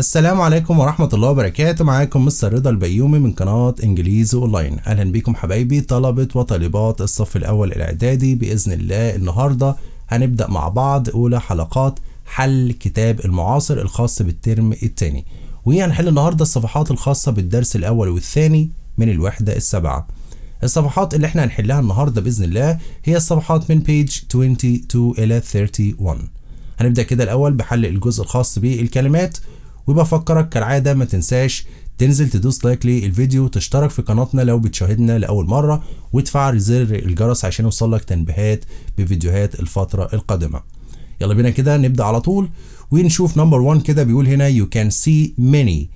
السلام عليكم ورحمة الله وبركاته معاكم مستر رضا البيومي من قناة انجليزي اونلاين اهلا بيكم حبايبي طلبة وطالبات الصف الاول الاعدادي باذن الله النهاردة هنبدأ مع بعض اولى حلقات حل كتاب المعاصر الخاص بالترم الثاني وهنحل النهاردة الصفحات الخاصة بالدرس الاول والثاني من الوحدة السابعة الصفحات اللي احنا هنحلها النهاردة باذن الله هي الصفحات من بيج 22 الى 31 هنبدأ كده الاول بحل الجزء الخاص بالكلمات وبفكرك كالعادة ما تنساش تنزل تدوس لايك للفيديو وتشترك في قناتنا لو بتشاهدنا لأول مرة وتفعل زر الجرس عشان يوصلك تنبيهات بفيديوهات الفترة القادمة يلا بينا كده نبدأ على طول ونشوف نمبر 1 كده بيقول هنا you can see many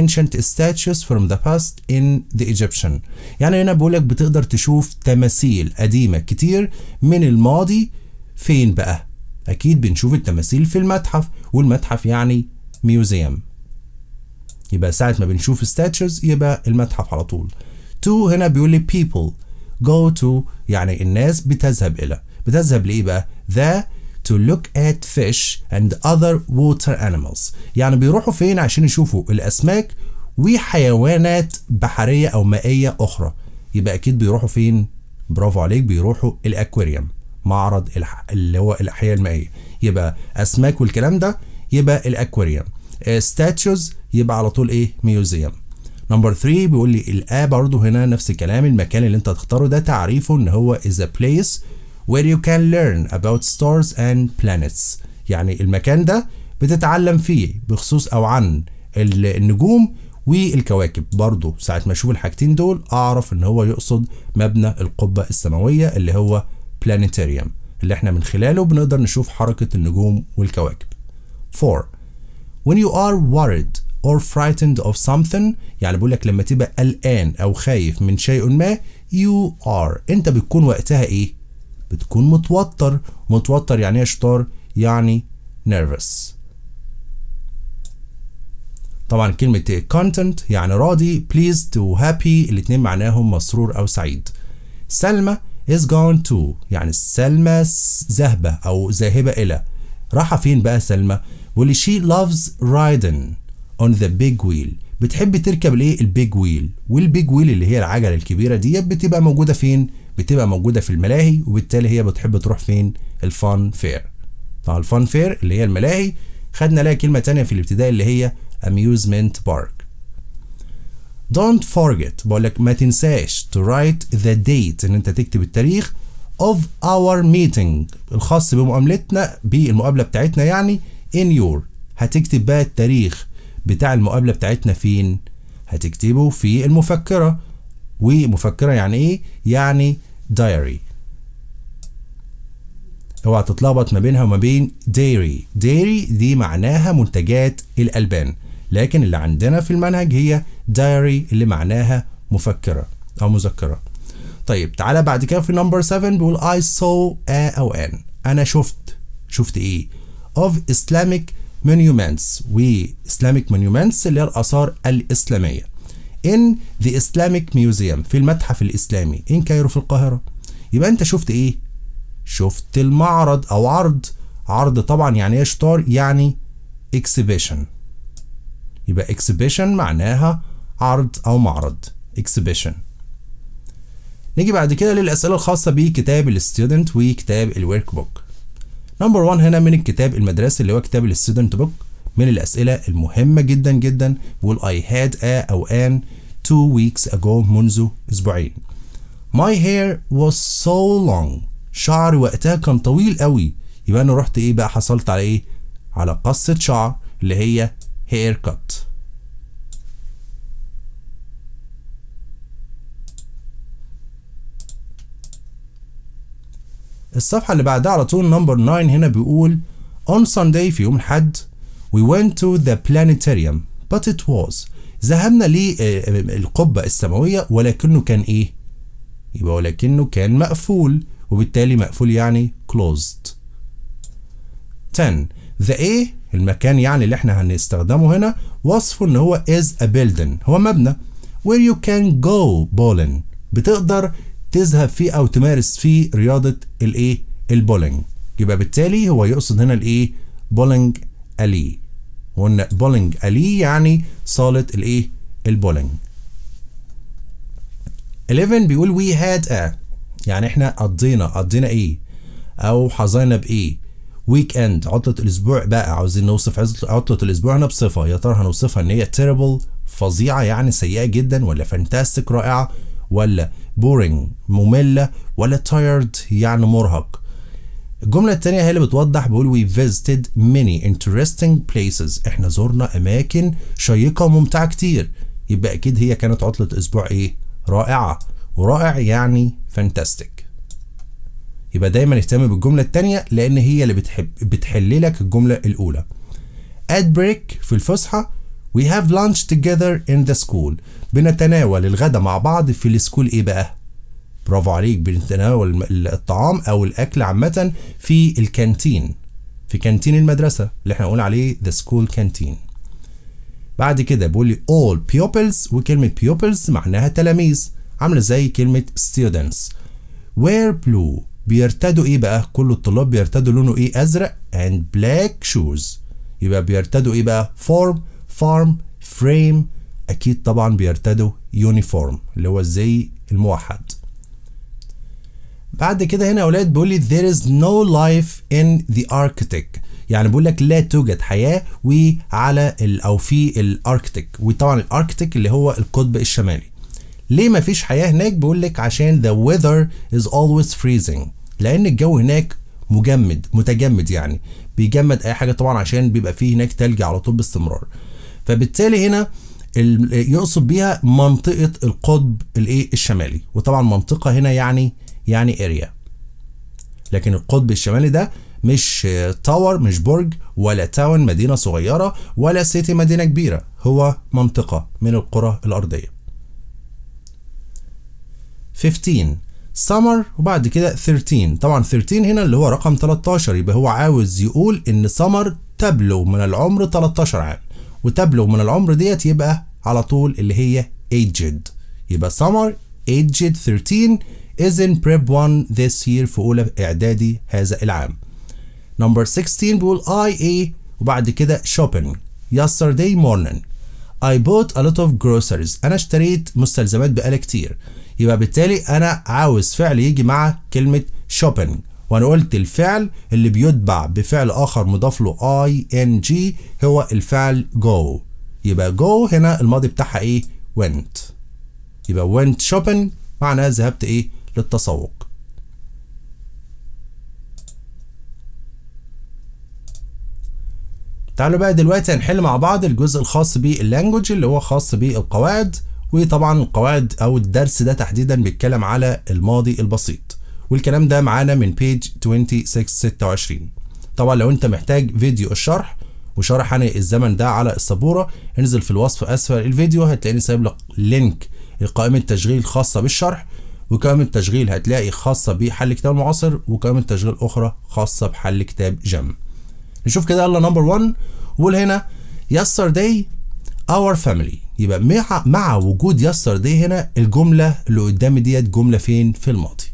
ancient statues from the past in the Egyptian يعني هنا بيقولك بتقدر تشوف تماثيل قديمة كتير من الماضي فين بقى أكيد بنشوف التماثيل في المتحف والمتحف يعني ميوزيوم يبقى ساعة ما بنشوف statues يبقى المتحف على طول to هنا بيقول لي people go to يعني الناس بتذهب إلى بتذهب لإيه بقى the to look at fish and other water animals يعني بيروحوا فين عشان يشوفوا الأسماك وحيوانات بحرية أو مائية أخرى يبقى أكيد بيروحوا فين برافو عليك بيروحوا الأكواريوم معرض اللي هو الأحياء المائية يبقى أسماك والكلام ده يبقى الأكواريوم ستاتشوز آه، يبقى على طول ايه ميوزيوم نمبر 3 بيقول لي الا برضه هنا نفس الكلام المكان اللي انت هتختاره ده تعريفه ان هو is a place where you can learn about stars and planets يعني المكان ده بتتعلم فيه بخصوص او عن النجوم والكواكب برضه ساعة ما اشوف الحاجتين دول اعرف ان هو يقصد مبنى القبة السماوية اللي هو planetarium اللي احنا من خلاله بنقدر نشوف حركة النجوم والكواكب 4 when you are worried or frightened of something يعني بقول لك لما تبقى قلقان أو خايف من شيء ما you are أنت بتكون وقتها إيه؟ بتكون متوتر متوتر يعني إيه يا شطار؟ يعني nervous طبعا كلمة إيه؟ content يعني راضي pleased happy الاتنين معناهم مسرور أو سعيد سلمى is gone to يعني سلمى ذاهبة أو ذاهبة إلى راحة فين بقى سلمى واللي شي she loves riding on the big wheel بتحب تركب الايه البيج ويل والبيج ويل اللي هي العجله الكبيره ديت بتبقى موجوده فين بتبقى موجوده في الملاهي وبالتالي هي بتحب تروح فين الفان فير طبعا الفان فير اللي هي الملاهي خدنا لها كلمه تانية في الابتدائي اللي هي amusement park don't forget بقول لك ما تنساش to write the date ان انت تكتب التاريخ of our meeting الخاص بمقابلتنا بالمقابله بتاعتنا يعني in your هتكتب بقى التاريخ بتاع المقابلة بتاعتنا فين هتكتبه في المفكرة ومفكرة يعني ايه يعني diary اوعى تتلخبط ما بينها وما بين ديري ديري دي معناها منتجات الألبان لكن اللي عندنا في المنهج هي دايري اللي معناها مفكرة أو مذكرة طيب تعالى بعد كده في نمبر 7 بيقول I saw a أو an أنا شفت شفت إيه of Islamic monuments و Islamic monuments اللي هي الآثار الإسلامية in the Islamic Museum في المتحف الإسلامي in كايرو في القاهرة يبقى أنت شفت إيه؟ شفت المعرض أو عرض عرض طبعا يعني إيه شطار؟ يعني exhibition يبقى exhibition معناها عرض أو معرض exhibition نيجي بعد كده للأسئلة الخاصة بكتاب الستودنت وكتاب الورك بوك نمبر 1 هنا من الكتاب المدرسي اللي هو كتاب الستودنت بوك من الاسئله المهمه جدا جدا بيقول I had a او an two weeks ago منذ اسبوعين My hair was so long شعري وقتها كان طويل قوي يبقى انا رحت ايه بقى حصلت على ايه على قصه شعر اللي هي hair cut الصفحة اللي بعدها على طول نمبر 9 هنا بيقول On Sunday في يوم الحد We went to the planetarium but it was ذهبنا للقبة آه، آه، السماوية ولكنه كان إيه؟ يبقى ولكنه كان مقفول وبالتالي مقفول يعني closed 10 the A المكان يعني اللي احنا هنستخدمه هنا وصفه ان هو is a building هو مبنى where you can go bowling بتقدر تذهب فيه او تمارس فيه رياضه الايه البولينج يبقى بالتالي هو يقصد هنا الايه بولينج الي وقلنا بولينج الي يعني صاله الايه البولينج 11 بيقول وي هاد ا يعني احنا قضينا قضينا ايه او حظينا بايه ويك اند عطله الاسبوع بقى عاوزين نوصف عطله الاسبوع هنا بصفه يا ترى هنوصفها ان هي تيربل فظيعه يعني سيئه جدا ولا فانتاستيك رائعه ولا بورينج مملة ولا تايرد يعني مرهق الجملة التانية هي اللي بتوضح بيقول we visited many interesting places احنا زرنا اماكن شيقة وممتعة كتير يبقى اكيد هي كانت عطلة اسبوع ايه رائعة ورائع يعني fantastic يبقى دايما اهتم بالجملة التانية لان هي اللي بتحب بتحللك الجملة الاولى at break في الفسحة We have lunch together in the school بنتناول الغداء مع بعض في السكول ايه بقى؟ برافو عليك بنتناول الطعام او الاكل عامة في الكانتين في كانتين المدرسة اللي احنا نقول عليه the school canteen بعد كده بيقول لي all pupils وكلمة pupils معناها تلاميذ عاملة زي كلمة students wear blue بيرتدوا ايه بقى كل الطلاب بيرتدوا لونه ايه ازرق and black shoes يبقى بيرتدوا ايه بقى form فارم فريم اكيد طبعا بيرتدوا يونيفورم اللي هو الزي الموحد بعد كده هنا يا اولاد بيقول لي there is no life in the arctic يعني بيقول لك لا توجد حياه وعلى او في الاركتيك وطبعا الاركتيك اللي هو القطب الشمالي ليه ما فيش حياه هناك بيقول لك عشان the weather is always freezing لان الجو هناك مجمد متجمد يعني بيجمد اي حاجه طبعا عشان بيبقى فيه هناك تلج على طول باستمرار فبالتالي هنا يقصد بيها منطقه القطب الايه الشمالي وطبعا منطقه هنا يعني يعني اريا لكن القطب الشمالي ده مش تاور مش برج ولا تاون مدينه صغيره ولا سيتي مدينه كبيره هو منطقه من القرى الارضيه 15 سمر وبعد كده 13 طبعا 13 هنا اللي هو رقم 13 يبقى هو عاوز يقول ان سمر تبلو من العمر 13 عام وتبلغ من العمر ديت يبقى على طول اللي هي aged يبقى summer aged 13 is in prep 1 this year في اولى اعدادي هذا العام نمبر 16 بيقول I A وبعد كده shopping yesterday morning I bought a lot of groceries أنا اشتريت مستلزمات بقالي كتير يبقى بالتالي أنا عاوز فعل يجي مع كلمة shopping وانا قلت الفعل اللي بيتبع بفعل اخر مضاف له اي ان جي هو الفعل جو يبقى جو هنا الماضي بتاعها ايه went يبقى went shopping معناها ذهبت ايه للتسوق تعالوا بقى دلوقتي هنحل مع بعض الجزء الخاص باللانجوج اللي هو خاص بالقواعد وطبعا القواعد او الدرس ده تحديدا بيتكلم على الماضي البسيط والكلام ده معانا من بيج 2626 طبعا لو انت محتاج فيديو الشرح وشرح عن الزمن ده على السبوره انزل في الوصف اسفل الفيديو هتلاقيني سايب لك لينك لقائمه تشغيل خاصه بالشرح وقائمة تشغيل هتلاقي خاصة بحل كتاب المعاصر وقائمة تشغيل أخرى خاصة بحل كتاب جم نشوف كده يلا نمبر 1 وقول هنا yesterday our family يبقى مع, وجود yesterday هنا الجملة اللي قدامي ديت جملة فين في الماضي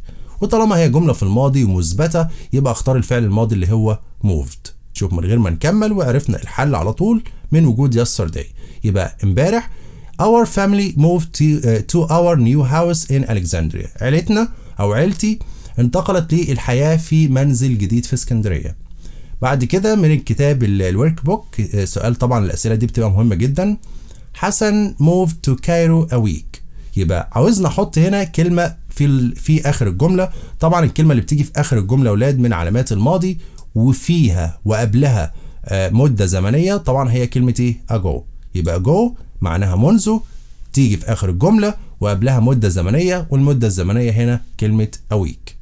وطالما هي جمله في الماضي ومثبته يبقى اختار الفعل الماضي اللي هو moved شوف من غير ما نكمل وعرفنا الحل على طول من وجود yesterday يبقى امبارح our family moved to, uh, our new house in Alexandria عيلتنا او عيلتي انتقلت للحياه في منزل جديد في اسكندريه بعد كده من الكتاب الورك بوك uh، سؤال طبعا الاسئله دي بتبقى مهمه جدا حسن moved to Cairo a week يبقى عاوزنا احط هنا كلمه في في اخر الجمله طبعا الكلمه اللي بتيجي في اخر الجمله يا اولاد من علامات الماضي وفيها وقبلها آه، مده زمنيه طبعا هي كلمه ايه اجو يبقى جو معناها منذ تيجي في اخر الجمله وقبلها مده زمنيه والمده الزمنيه هنا كلمه اويك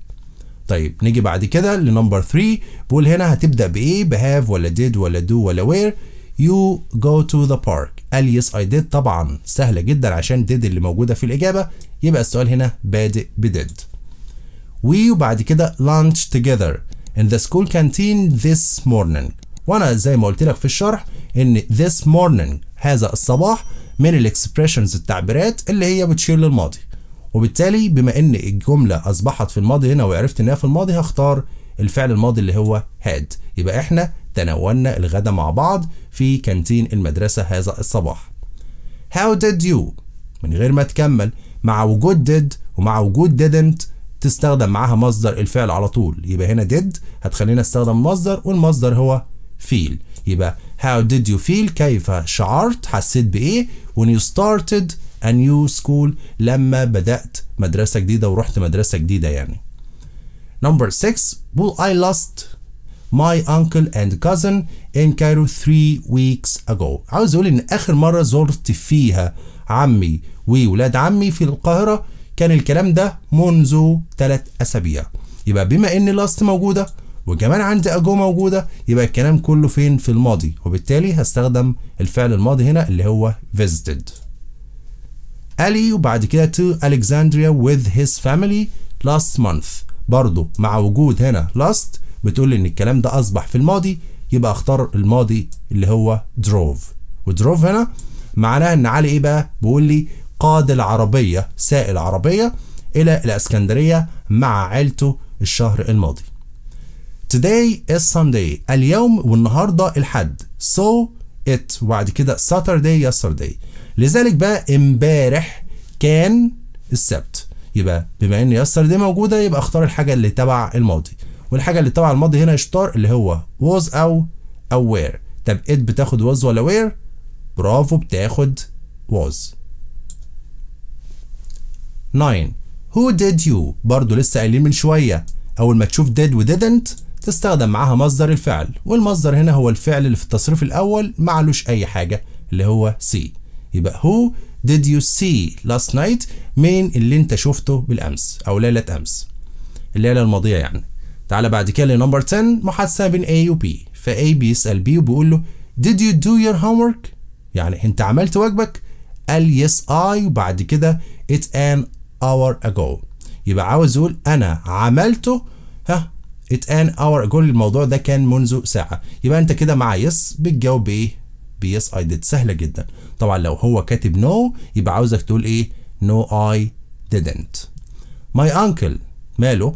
طيب نيجي بعد كده لنمبر 3 بقول هنا هتبدا بايه بهاف ولا ديد ولا دو ولا وير يو جو تو ذا بارك قال يس اي ديد طبعا سهله جدا عشان ديد اللي موجوده في الاجابه يبقى السؤال هنا بادئ بديد وي وبعد كده لانش توجذر in the school canteen this morning وانا زي ما قلت لك في الشرح ان this morning هذا الصباح من الاكسبريشنز التعبيرات اللي هي بتشير للماضي وبالتالي بما ان الجمله اصبحت في الماضي هنا وعرفت انها في الماضي هختار الفعل الماضي اللي هو had يبقى احنا تناولنا الغداء مع بعض في كانتين المدرسة هذا الصباح How did you من غير ما تكمل مع وجود did ومع وجود didn't تستخدم معاها مصدر الفعل على طول يبقى هنا did هتخلينا استخدم مصدر والمصدر هو feel يبقى how did you feel كيف شعرت حسيت بإيه when you started a new school لما بدأت مدرسة جديدة ورحت مدرسة جديدة يعني Number 6 Well I lost my uncle and cousin in Cairo three weeks ago عاوز اقول ان اخر مرة زرت فيها عمي وولاد عمي في القاهرة كان الكلام ده منذ ثلاث اسابيع يبقى بما ان لاست موجودة وكمان عندي اجو موجودة يبقى الكلام كله فين في الماضي وبالتالي هستخدم الفعل الماضي هنا اللي هو visited Ali وبعد كده to Alexandria with his family last month برضه مع وجود هنا last بتقول لي ان الكلام ده اصبح في الماضي يبقى اختار الماضي اللي هو دروف ودروف هنا معناها ان علي ايه بقى بيقول لي قاد العربيه سائق العربيه الى الاسكندريه مع عيلته الشهر الماضي today is Sunday اليوم والنهارده الحد so it وبعد كده Saturday yesterday لذلك بقى امبارح كان السبت يبقى بما ان yesterday موجوده يبقى اختار الحاجه اللي تبع الماضي والحاجه اللي طبعا الماضي هنا شطار اللي هو was او او where طب it بتاخد was ولا where برافو بتاخد was 9 who did you برضه لسه قايلين من شويه اول ما تشوف did و didn't تستخدم معاها مصدر الفعل والمصدر هنا هو الفعل اللي في التصريف الاول معلوش اي حاجه اللي هو see يبقى who did you see last night مين اللي انت شفته بالامس او ليله امس الليله الماضيه يعني تعالى بعد كده لنمبر 10 محادثه بين A و B فA بيسال B وبيقول له Did you do your homework؟ يعني انت عملت واجبك؟ قال yes I وبعد كده it an hour ago يبقى عاوز يقول انا عملته ها it an hour ago الموضوع ده كان منذ ساعه يبقى انت كده مع yes بتجاوب ب Yes I did سهله جدا طبعا لو هو كاتب no يبقى عاوزك تقول ايه؟ no I didn't my uncle ماله؟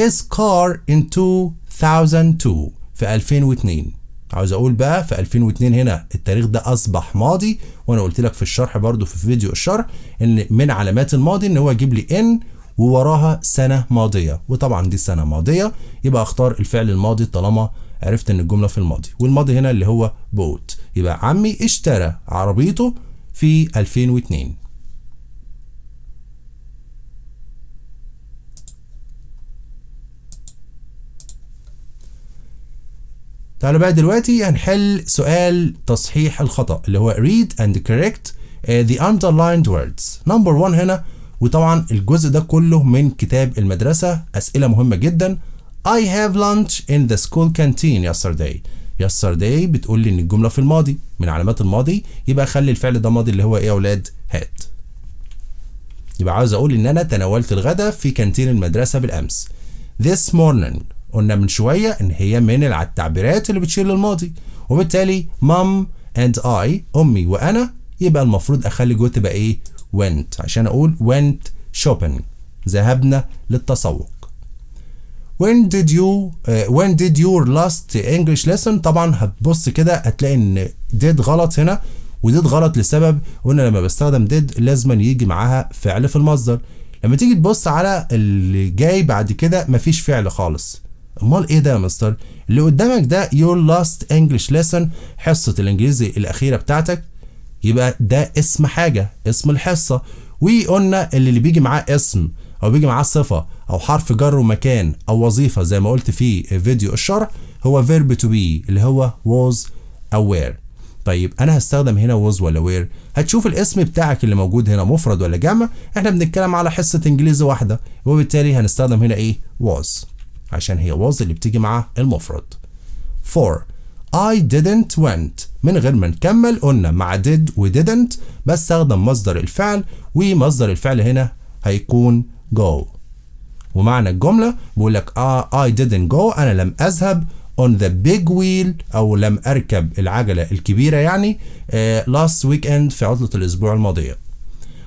his car in 2002 في 2002 عاوز اقول بقى في 2002 هنا التاريخ ده اصبح ماضي وانا قلت لك في الشرح برضو في فيديو الشرح ان من علامات الماضي ان هو يجيب لي ان ووراها سنة ماضية وطبعا دي سنة ماضية يبقى اختار الفعل الماضي طالما عرفت ان الجملة في الماضي والماضي هنا اللي هو بوت يبقى عمي اشترى عربيته في 2002 تعالوا بقى دلوقتي هنحل سؤال تصحيح الخطأ اللي هو read and correct آه، the underlined words number 1 هنا وطبعا الجزء ده كله من كتاب المدرسة أسئلة مهمة جدا I have lunch in the school canteen yesterday yesterday بتقول لي ان الجملة في الماضي من علامات الماضي يبقى خلي الفعل ده ماضي اللي هو ايه يا اولاد هات يبقى عاوز اقول ان انا تناولت الغداء في كانتين المدرسة بالامس this morning قلنا من شويه ان هي من التعبيرات اللي بتشير للماضي وبالتالي مام اند اي امي وانا يبقى المفروض اخلي جو تبقى ايه went عشان اقول went shopping ذهبنا للتسوق when did you uh, when did your last English lesson طبعا هتبص كده هتلاقي ان did غلط هنا وديد غلط لسبب قلنا لما بستخدم ديد لازما يجي معاها فعل في المصدر لما تيجي تبص على اللي جاي بعد كده مفيش فعل خالص امال ايه ده يا مستر اللي قدامك ده يور لاست انجلش ليسن حصه الانجليزي الاخيره بتاعتك يبقى ده اسم حاجه اسم الحصه وقلنا اللي, اللي بيجي معاه اسم او بيجي معاه صفه او حرف جر ومكان او وظيفه زي ما قلت في فيديو الشرح هو فيرب تو بي اللي هو was او طيب انا هستخدم هنا was ولا وير هتشوف الاسم بتاعك اللي موجود هنا مفرد ولا جمع احنا بنتكلم على حصه انجليزي واحده وبالتالي هنستخدم هنا ايه was عشان هي was اللي بتيجي مع المفرد 4 I didn't went من غير ما نكمل قلنا مع did و didn't بستخدم مصدر الفعل ومصدر الفعل هنا هيكون go ومعنى الجملة بيقول لك آه I didn't go أنا لم أذهب on the big wheel أو لم أركب العجلة الكبيرة يعني uh, last weekend في عطلة الأسبوع الماضية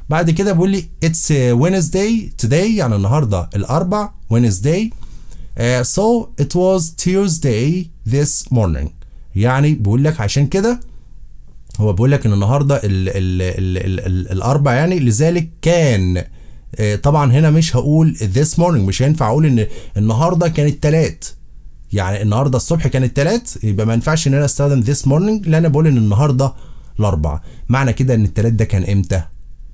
بعد كده بيقول لي it's آه، Wednesday today يعني النهاردة الأربع Wednesday Uh, so it was Tuesday this morning يعني بيقول لك عشان كده هو بيقول لك ان النهارده ال ال ال ال ال الاربع يعني لذلك كان uh, طبعا هنا مش هقول this morning مش هينفع اقول ان النهارده كان التلات يعني النهارده الصبح كان التلات يبقى ما ينفعش ان انا استخدم this morning لان انا بقول ان النهارده الاربع معنى كده ان التلات ده كان امتى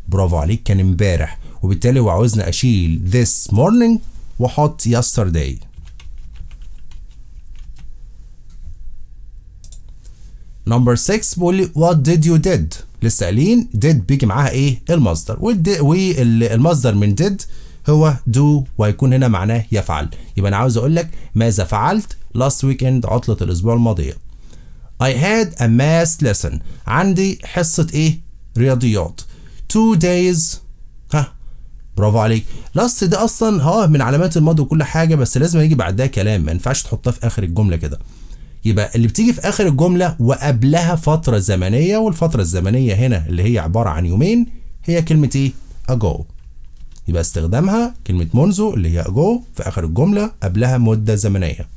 برافو عليك كان امبارح وبالتالي هو عاوزني اشيل this morning وحط yesterday نمبر 6 بيقول لي وات ديد يو ديد لسه قايلين ديد بيجي معاها ايه المصدر والمصدر من ديد هو دو وهيكون هنا معناه يفعل يبقى انا عاوز اقول لك ماذا فعلت لاست weekend عطله الاسبوع الماضيه I had a math lesson عندي حصه ايه رياضيات two days ها برافو عليك لاست ده اصلا ها آه، من علامات الماضي وكل حاجه بس لازم يجي بعدها كلام ما ينفعش تحطها في اخر الجمله كده يبقى اللي بتيجي في اخر الجمله وقبلها فتره زمنيه والفتره الزمنيه هنا اللي هي عباره عن يومين هي كلمه ايه اجو يبقى استخدامها كلمه منذ اللي هي اجو في اخر الجمله قبلها مده زمنيه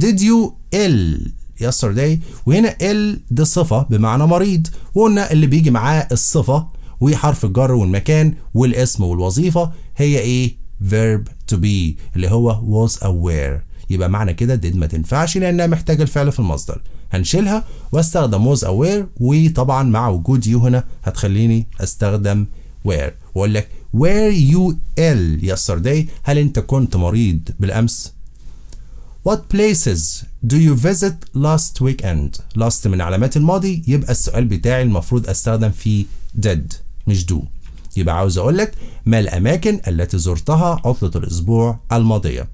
did you ill yesterday وهنا ill دي صفه بمعنى مريض وقلنا اللي بيجي معاه الصفه وحرف الجر والمكان والاسم والوظيفه هي ايه verb to be اللي هو was aware يبقى معنى كده did ما تنفعش لأنها محتاجة الفعل في المصدر هنشيلها واستخدم was aware وطبعا مع وجود you هنا هتخليني استخدم where واقول لك where you ill yesterday هل انت كنت مريض بالأمس What places do you visit last weekend last من علامات الماضي يبقى السؤال بتاعي المفروض استخدم فيه did مش دو يبقى عاوز اقول لك ما الاماكن التي زرتها عطله الاسبوع الماضيه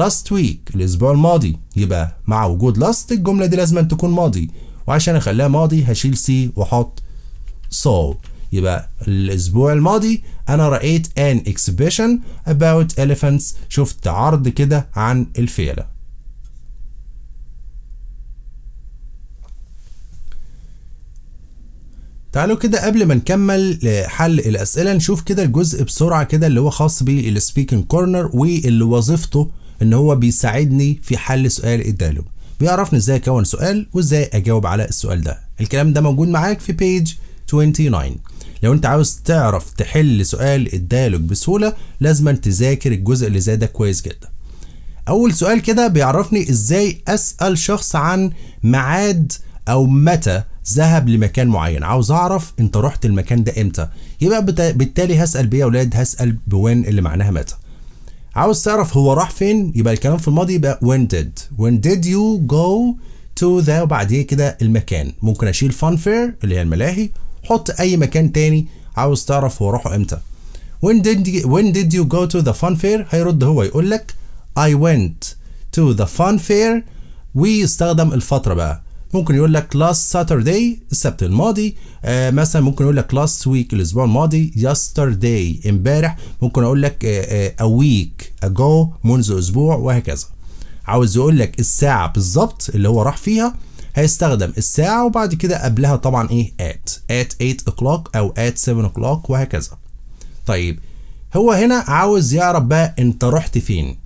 last week الاسبوع الماضي يبقى مع وجود last الجمله دي لازم تكون ماضي وعشان اخليها ماضي هشيل سي واحط saw يبقى الاسبوع الماضي انا رايت ان اكسبشن اباوت elephants شفت عرض كده عن الفيله تعالوا كده قبل ما نكمل حل الاسئله نشوف كده الجزء بسرعه كده اللي هو خاص بالسبيكنج كورنر واللي وظيفته ان هو بيساعدني في حل سؤال الديالوج بيعرفني ازاي اكون سؤال وازاي اجاوب على السؤال ده الكلام ده موجود معاك في بيج 29 لو انت عاوز تعرف تحل سؤال الديالوج بسهوله لازم تذاكر الجزء اللي زي ده كويس جدا اول سؤال كده بيعرفني ازاي اسال شخص عن ميعاد او متى ذهب لمكان معين عاوز اعرف انت رحت المكان ده امتى يبقى بالتالي هسال بيه يا اولاد هسال بوين اللي معناها متى عاوز تعرف هو راح فين يبقى الكلام في الماضي يبقى when did when did you go to the وبعديه كده المكان ممكن اشيل فان فير اللي هي الملاهي حط اي مكان تاني عاوز تعرف هو راحوا امتى when did you, when did you go to the fun fair هيرد هو يقول لك I went to the fun fair ويستخدم الفترة بقى ممكن يقول لك last Saturday السبت الماضي آه مثلا ممكن يقول لك last week الاسبوع الماضي yesterday امبارح ممكن اقول لك آه آه a week ago منذ اسبوع وهكذا عاوز يقول لك الساعه بالظبط اللي هو راح فيها هيستخدم الساعه وبعد كده قبلها طبعا ايه at at 8 o'clock او at 7 o'clock وهكذا طيب هو هنا عاوز يعرف بقى انت رحت فين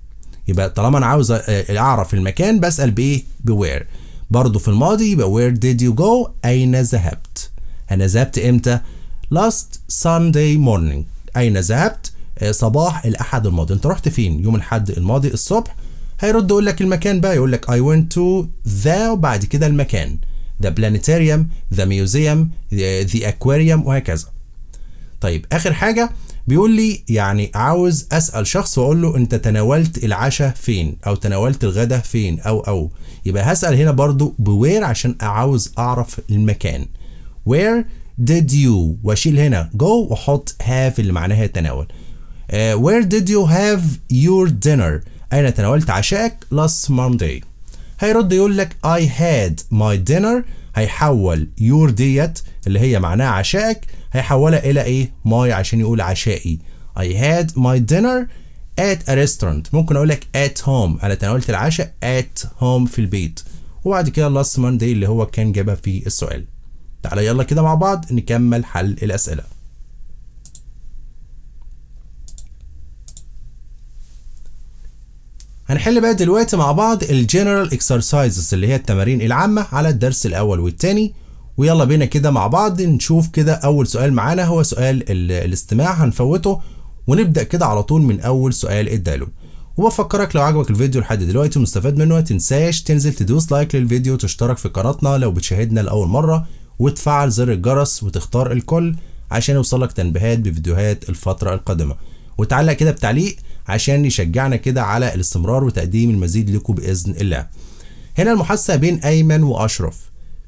يبقى طالما انا عاوز آه، اعرف المكان بسال بايه بوير برضو في الماضي يبقى where did you go أين ذهبت أنا ذهبت إمتى last Sunday morning أين ذهبت آه، صباح الأحد الماضي أنت رحت فين يوم الأحد الماضي الصبح هيرد يقول لك المكان بقى يقول لك I went to the وبعد كده المكان the planetarium the museum آه، the aquarium وهكذا طيب آخر حاجة بيقول لي يعني عاوز اسال شخص واقول له انت تناولت العشاء فين او تناولت الغداء فين او او يبقى هسال هنا برضو بوير عشان عاوز اعرف المكان where did you واشيل هنا go واحط have اللي معناها تناول uh, where did you have your dinner اين تناولت عشاءك last Monday هيرد يقول لك I had my dinner هيحول يور ديت اللي هي معناها عشائك هيحولها الى ايه ماي عشان يقول عشائي I had my dinner at a restaurant ممكن اقول لك at home انا تناولت العشاء at home في البيت وبعد كده last Monday اللي هو كان جابها في السؤال تعالى يلا كده مع بعض نكمل حل الاسئله هنحل بقى دلوقتي مع بعض الجنرال اكسرسايزز اللي هي التمارين العامة على الدرس الأول والثاني ويلا بينا كده مع بعض نشوف كده أول سؤال معانا هو سؤال الاستماع هنفوته ونبدأ كده على طول من أول سؤال اداله وبفكرك لو عجبك الفيديو لحد دلوقتي ومستفاد منه ما تنساش تنزل تدوس لايك للفيديو وتشترك في قناتنا لو بتشاهدنا لأول مرة وتفعل زر الجرس وتختار الكل عشان يوصلك تنبيهات بفيديوهات الفترة القادمة وتعلق كده بتعليق عشان يشجعنا كده على الاستمرار وتقديم المزيد لكم باذن الله. هنا المحادثه بين ايمن واشرف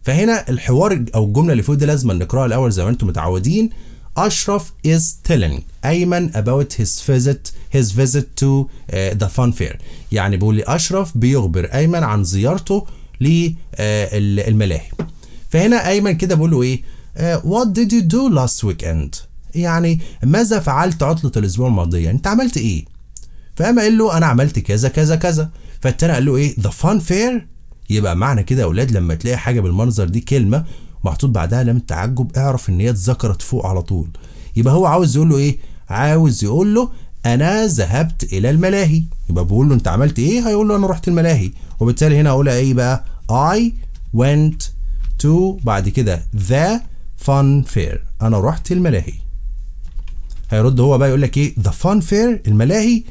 فهنا الحوار او الجمله اللي فوق دي لازم نقراها الاول زي ما انتم متعودين اشرف is telling ايمن about his visit his visit to uh, the fun fair يعني بيقول لي اشرف بيخبر ايمن عن زيارته للملاهي uh, فهنا ايمن كده بيقول له ايه وات uh, what did you do last weekend يعني ماذا فعلت عطلة الاسبوع الماضية انت عملت ايه فقام قال له انا عملت كذا كذا كذا فالتاني قال له ايه ذا فان فير يبقى معنى كده يا اولاد لما تلاقي حاجه بالمنظر دي كلمه محطوط بعدها لم تعجب اعرف ان هي اتذكرت فوق على طول يبقى هو عاوز يقول له ايه عاوز يقول له انا ذهبت الى الملاهي يبقى بيقول له انت عملت ايه هيقول له انا رحت الملاهي وبالتالي هنا اقول ايه بقى اي went to بعد كده ذا فان فير انا رحت الملاهي هيرد هو بقى يقول لك ايه ذا فان فير الملاهي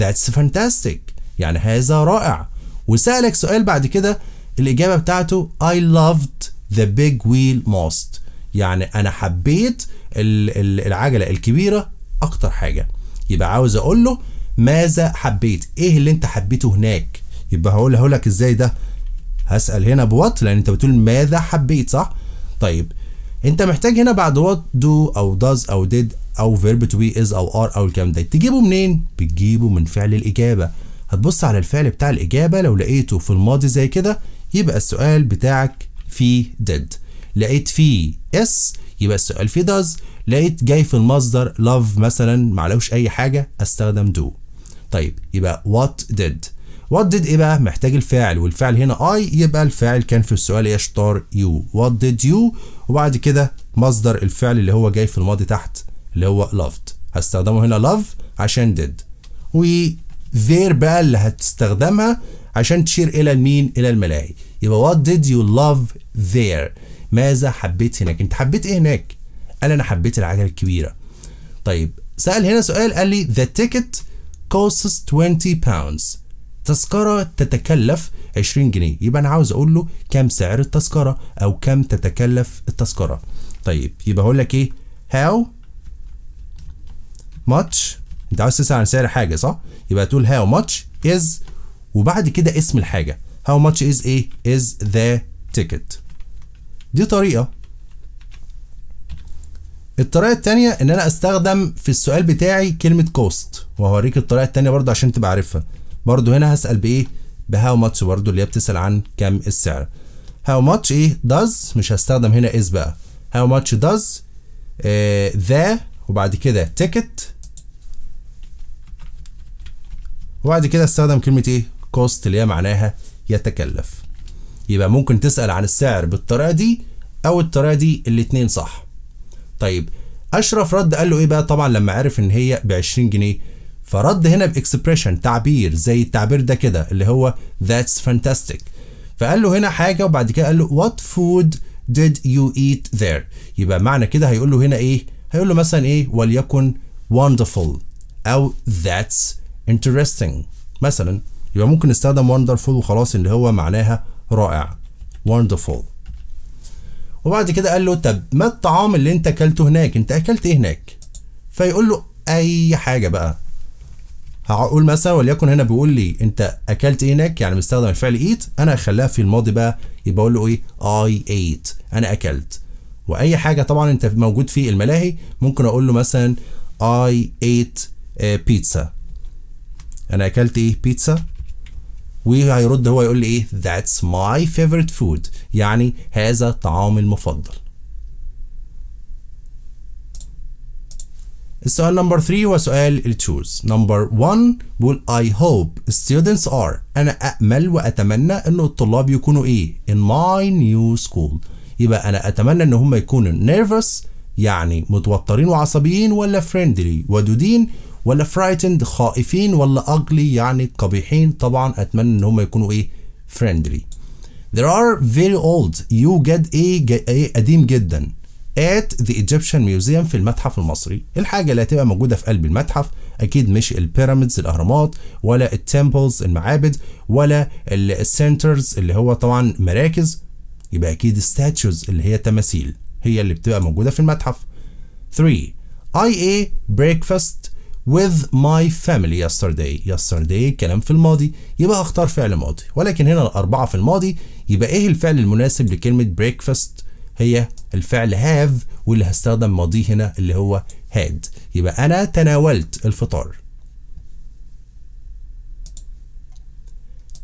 That's fantastic يعني هذا رائع وسألك سؤال بعد كده الإجابة بتاعته I loved the big wheel most يعني أنا حبيت العجلة الكبيرة أكتر حاجة يبقى عاوز أقول له ماذا حبيت إيه اللي أنت حبيته هناك يبقى هقول لك إزاي ده هسأل هنا بوات لأن أنت بتقول ماذا حبيت صح طيب أنت محتاج هنا بعد وات دو أو داز أو ديد او فيرب تو بي از او ار او الكلام ده تجيبه منين بتجيبه من فعل الاجابه هتبص على الفعل بتاع الاجابه لو لقيته في الماضي زي كده يبقى السؤال بتاعك فيه did لقيت فيه اس يبقى السؤال فيه does لقيت جاي في المصدر love مثلا معلوش اي حاجه استخدم do طيب يبقى وات ديد وات ديد ايه بقى محتاج الفاعل والفعل هنا اي يبقى الفاعل كان في السؤال يا شطار يو وات ديد يو وبعد كده مصدر الفعل اللي هو جاي في الماضي تحت اللي هو loved هستخدمه هنا love عشان did و there بقى اللي هتستخدمها عشان تشير الى المين الى الملاهي يبقى what did you love there ماذا حبيت هناك انت حبيت ايه هناك قال انا حبيت العجله الكبيره طيب سال هنا سؤال قال لي the ticket costs 20 pounds تذكره تتكلف 20 جنيه يبقى انا عاوز اقول له كام سعر التذكره او كم تتكلف التذكره طيب يبقى هقول لك ايه how ماتش انت عاوز تسال عن سعر حاجه صح يبقى تقول هاو ماتش از وبعد كده اسم الحاجه هاو ماتش از ايه از ذا تيكت دي طريقه الطريقه الثانيه ان انا استخدم في السؤال بتاعي كلمه كوست وهوريك الطريقه الثانيه برضو عشان تبقى عارفها برضو هنا هسال بايه بهاو ماتش برضو اللي هي بتسال عن كم السعر هاو ماتش ايه داز مش هستخدم هنا از بقى هاو ماتش داز ذا وبعد كده تيكت وبعد كده استخدم كلمة ايه كوست اللي هي معناها يتكلف يبقى ممكن تسأل عن السعر بالطريقة دي او الطريقة دي الاتنين صح طيب اشرف رد قال له ايه بقى طبعا لما عرف ان هي ب 20 جنيه فرد هنا باكسبريشن تعبير زي التعبير ده كده اللي هو ذاتس فانتاستيك فقال له هنا حاجة وبعد كده قال له وات فود ديد يو ايت ذير؟ يبقى معنى كده هيقول له هنا ايه هيقول له مثلا ايه وليكن wonderful او that's interesting مثلا يبقى ممكن نستخدم wonderful وخلاص اللي هو معناها رائع wonderful وبعد كده قال له طب ما الطعام اللي انت اكلته هناك انت اكلت ايه هناك فيقول له اي حاجه بقى هقول مثلا وليكن هنا بيقول لي انت اكلت ايه هناك يعني مستخدم الفعل ايت انا هخليها في الماضي بقى يبقى اقول له ايه اي ايت انا اكلت واي حاجه طبعا انت موجود في الملاهي ممكن اقول له مثلا اي ايت بيتزا انا اكلت ايه بيتزا وهيرد هو يقول لي ايه ذاتس ماي favorite فود يعني هذا طعامي المفضل السؤال نمبر 3 هو سؤال التشوز نمبر 1 بيقول اي هوب students ار أنا أأمل وأتمنى إن الطلاب يكونوا إيه in my new school يبقى أنا أتمنى إن هم يكونوا nervous يعني متوترين وعصبيين ولا فريندلي ودودين ولا فرايتند خائفين ولا ugly يعني قبيحين طبعا اتمنى ان هم يكونوا ايه friendly there are very old يوجد ايه, ايه قديم جدا at the Egyptian Museum في المتحف المصري الحاجة اللي هتبقى موجودة في قلب المتحف أكيد مش البيراميدز الأهرامات ولا التمبلز المعابد ولا السنترز اللي هو طبعا مراكز يبقى أكيد الستاتشوز اللي هي تماثيل هي اللي بتبقى موجودة في المتحف 3 IA breakfast with my family yesterday yesterday كلام في الماضي يبقى هختار فعل ماضي ولكن هنا الأربعة في الماضي يبقى إيه الفعل المناسب لكلمة breakfast هي الفعل have واللي هستخدم ماضي هنا اللي هو had يبقى أنا تناولت الفطار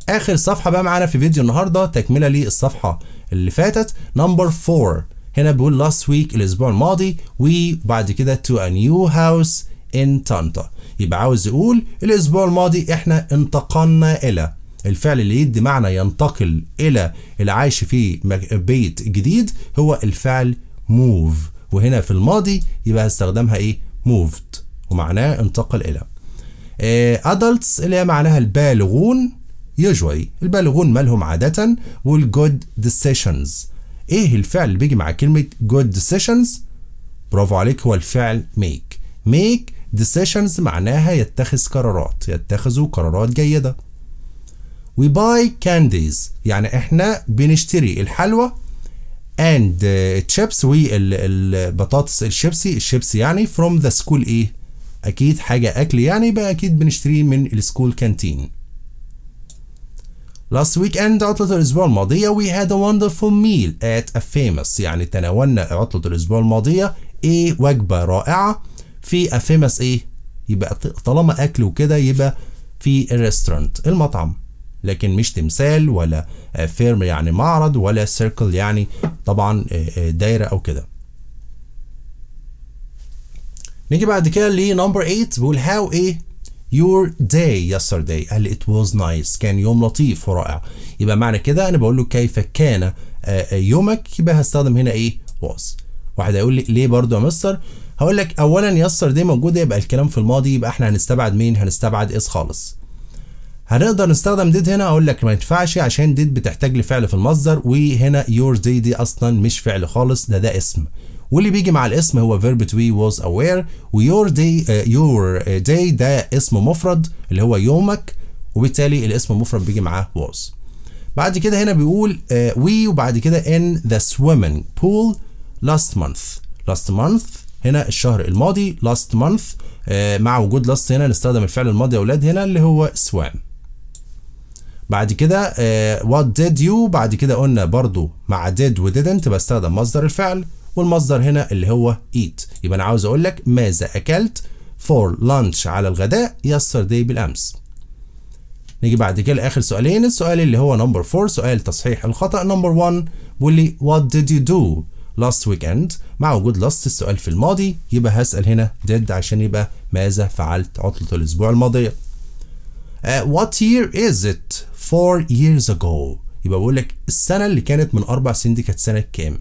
آخر صفحة بقى معانا في فيديو النهاردة تكملة للصفحة اللي فاتت نمبر four هنا بيقول last week الأسبوع الماضي وبعد كده to a new house in طنطا يبقى عاوز يقول الاسبوع الماضي احنا انتقلنا الى الفعل اللي يدي معنى ينتقل الى العايش في بيت جديد هو الفعل موف وهنا في الماضي يبقى هستخدمها ايه moved ومعناه انتقل الى ادلتس آه، اللي هي معناها البالغون usually البالغون مالهم عادة والجود decisions ايه الفعل اللي بيجي مع كلمة good decisions برافو عليك هو الفعل make make decisions معناها يتخذ قرارات يتخذوا قرارات جيدة we buy candies يعني احنا بنشتري الحلوى and chips والبطاطس الشيبسي الشيبسي يعني from the school ايه اكيد حاجة اكل يعني بقى اكيد بنشتريه من السكول كانتين Last weekend عطلة الأسبوع الماضية we had a wonderful meal at a famous يعني تناولنا عطلة الأسبوع الماضية إيه وجبة رائعة في افيمس ايه يبقى طالما اكل وكده يبقى في الريستورانت المطعم لكن مش تمثال ولا فيرم يعني معرض ولا سيركل يعني طبعا دايره او كده نيجي بعد كده لنمبر 8 بيقول هاو ايه your day yesterday قال it was nice كان يوم لطيف ورائع يبقى معنى كده انا بقول له كيف كان يومك يبقى هستخدم هنا ايه was واحد هيقول لي ليه برضو يا مستر هقول لك اولا يسر دي موجوده يبقى الكلام في الماضي يبقى احنا هنستبعد مين هنستبعد اس خالص هنقدر نستخدم ديد هنا اقول لك ما ينفعش عشان ديد بتحتاج لفعل في المصدر وهنا يور دي دي اصلا مش فعل خالص ده ده اسم واللي بيجي مع الاسم هو verb تو be was aware ويور دي يور آه، دي ده اسم مفرد اللي هو يومك وبالتالي الاسم المفرد بيجي معاه was بعد كده هنا بيقول uh, we وبعد كده in the swimming pool لاست مانث last month هنا الشهر الماضي last month آه، مع وجود last هنا نستخدم الفعل الماضي يا اولاد هنا اللي هو swam بعد كده آه، what did you بعد كده قلنا برضو مع did و didn't بستخدم مصدر الفعل والمصدر هنا اللي هو eat يبقى انا عاوز اقول لك ماذا اكلت for lunch على الغداء yesterday بالامس نيجي بعد كده لاخر سؤالين السؤال اللي هو نمبر 4 سؤال تصحيح الخطا نمبر 1 واللي what did you do last weekend مع وجود last السؤال في الماضي يبقى هسأل هنا did عشان يبقى ماذا فعلت عطلة الأسبوع الماضية uh, what year is it four years ago يبقى بقول لك السنة اللي كانت من أربع سنين دي كانت سنة كام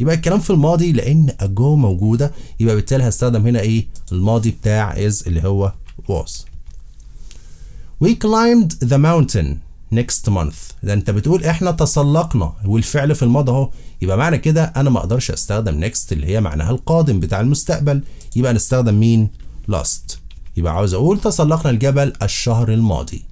يبقى الكلام في الماضي لأن ago موجودة يبقى بالتالي هستخدم هنا إيه الماضي بتاع is اللي هو was We climbed the mountain next month ده انت بتقول احنا تسلقنا والفعل في الماضي اهو يبقى معنى كده انا ما اقدرش استخدم next اللي هي معناها القادم بتاع المستقبل يبقى نستخدم مين last يبقى عاوز اقول تسلقنا الجبل الشهر الماضي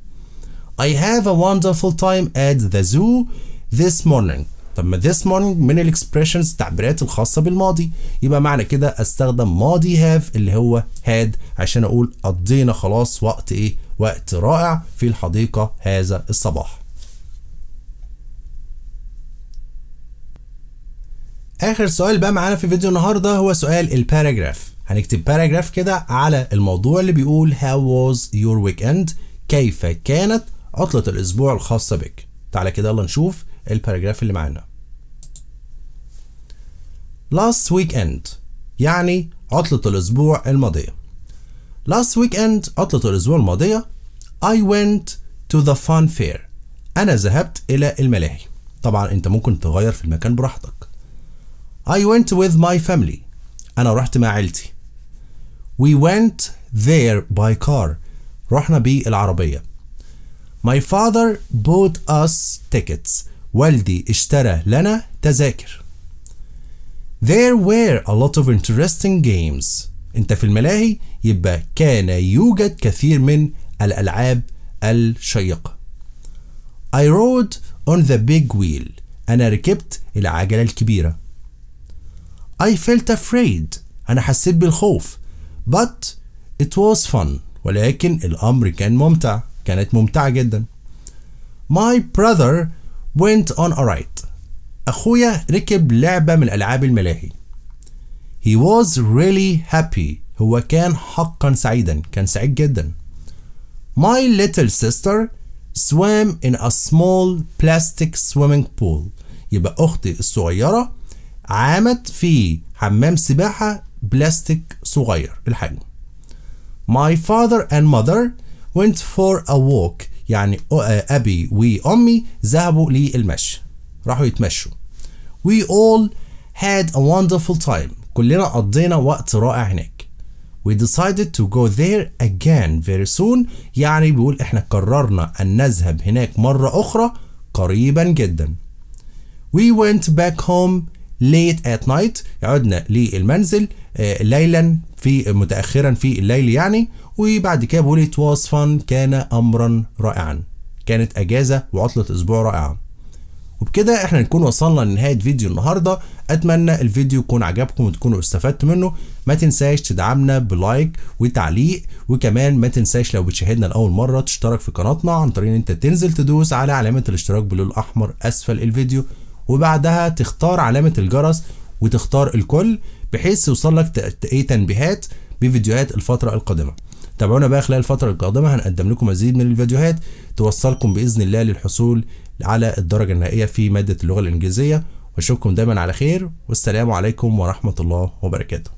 I have a wonderful time at the zoo this morning طب ما this morning من الاكسبريشنز التعبيرات الخاصه بالماضي يبقى معنى كده استخدم ماضي هاف اللي هو هاد عشان اقول قضينا خلاص وقت ايه وقت رائع في الحديقه هذا الصباح اخر سؤال بقى معانا في فيديو النهارده هو سؤال الباراجراف هنكتب باراجراف كده على الموضوع اللي بيقول how was your weekend كيف كانت عطلة الأسبوع الخاصة بك تعالى كده يلا نشوف الباراجراف اللي معانا last weekend يعني عطلة الأسبوع الماضية last weekend عطلة الأسبوع الماضية I went to the fun fair أنا ذهبت إلى الملاهي طبعا أنت ممكن تغير في المكان براحتك I went with my family أنا رحت مع عيلتي We went there by car رحنا بالعربية My father bought us tickets والدي اشترى لنا تذاكر There were a lot of interesting games انت في الملاهي يبقى كان يوجد كثير من الألعاب الشيقة I rode on the big wheel أنا ركبت العجلة الكبيرة I felt afraid أنا حسيت بالخوف but it was fun ولكن الأمر كان ممتع كانت ممتعة جدا My brother went on a ride أخويا ركب لعبة من ألعاب الملاهي He was really happy هو كان حقا سعيدا كان سعيد جدا My little sister swam in a small plastic swimming pool يبقى أختي الصغيرة عامت في حمام سباحة بلاستيك صغير الحجم My father and mother went for a walk يعني آه، أبي وأمي ذهبوا للمشي راحوا يتمشوا We all had a wonderful time كلنا قضينا وقت رائع هناك We decided to go there again very soon يعني بيقول احنا قررنا أن نذهب هناك مرة أخرى قريبا جدا We went back home late at night عدنا للمنزل آه، ليلا في متأخرا في الليل يعني وبعد كده بيقول it was fun كان أمرا رائعا كانت أجازة وعطلة أسبوع رائعة وبكده احنا نكون وصلنا لنهايه فيديو النهارده اتمنى الفيديو يكون عجبكم وتكونوا استفدتوا منه ما تنساش تدعمنا بلايك وتعليق وكمان ما تنساش لو بتشاهدنا لاول مره تشترك في قناتنا عن طريق ان انت تنزل تدوس على علامه الاشتراك باللون الاحمر اسفل الفيديو وبعدها تختار علامه الجرس وتختار الكل بحيث يوصل لك ايه تنبيهات بفيديوهات الفتره القادمه تابعونا بقى خلال الفتره القادمه هنقدم لكم مزيد من الفيديوهات توصلكم باذن الله للحصول على الدرجة النهائية في مادة اللغة الإنجليزية وأشوفكم دايما على خير والسلام عليكم ورحمة الله وبركاته